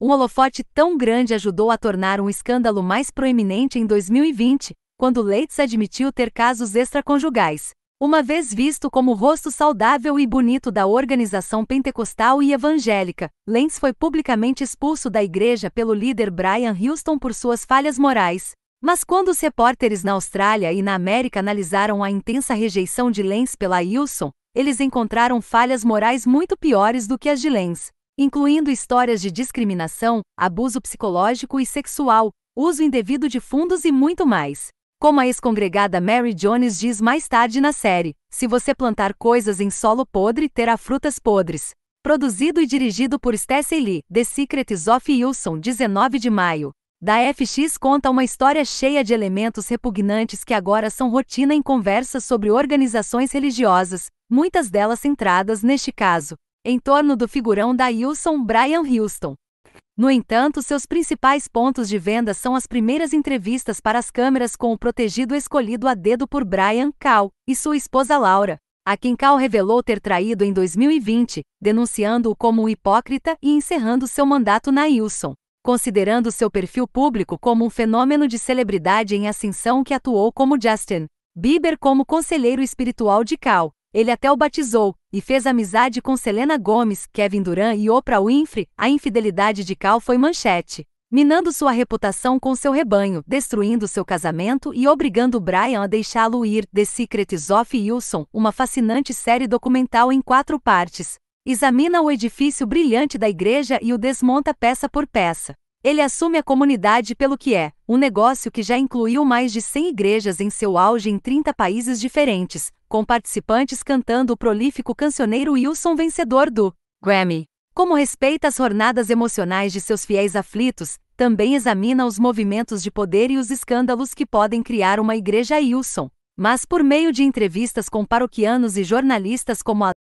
Um holofote tão grande ajudou a tornar um escândalo mais proeminente em 2020, quando Leitz admitiu ter casos extraconjugais. Uma vez visto como o rosto saudável e bonito da organização pentecostal e evangélica, Lenz foi publicamente expulso da igreja pelo líder Brian Houston por suas falhas morais. Mas quando os repórteres na Austrália e na América analisaram a intensa rejeição de Lenz pela Wilson, eles encontraram falhas morais muito piores do que as de Lenz incluindo histórias de discriminação, abuso psicológico e sexual, uso indevido de fundos e muito mais. Como a ex-congregada Mary Jones diz mais tarde na série, se você plantar coisas em solo podre, terá frutas podres. Produzido e dirigido por Stacy Lee, The Secrets of Wilson, 19 de maio. Da FX conta uma história cheia de elementos repugnantes que agora são rotina em conversas sobre organizações religiosas, muitas delas centradas, neste caso, em torno do figurão da Wilson Brian Houston. No entanto, seus principais pontos de venda são as primeiras entrevistas para as câmeras com o protegido escolhido a dedo por Brian Cal e sua esposa Laura, a quem Cal revelou ter traído em 2020, denunciando-o como um hipócrita e encerrando seu mandato na Wilson. Considerando seu perfil público como um fenômeno de celebridade em ascensão que atuou como Justin Bieber como conselheiro espiritual de Cal, ele até o batizou e fez amizade com Selena Gomes, Kevin Durant e Oprah Winfrey. A infidelidade de Cal foi manchete, minando sua reputação com seu rebanho, destruindo seu casamento e obrigando Brian a deixá-lo ir. The Secrets of Wilson, uma fascinante série documental em quatro partes, examina o edifício brilhante da igreja e o desmonta peça por peça. Ele assume a comunidade pelo que é, um negócio que já incluiu mais de 100 igrejas em seu auge em 30 países diferentes, com participantes cantando o prolífico cancioneiro Wilson vencedor do Grammy. Como respeita as jornadas emocionais de seus fiéis aflitos, também examina os movimentos de poder e os escândalos que podem criar uma igreja Wilson. Mas por meio de entrevistas com paroquianos e jornalistas como a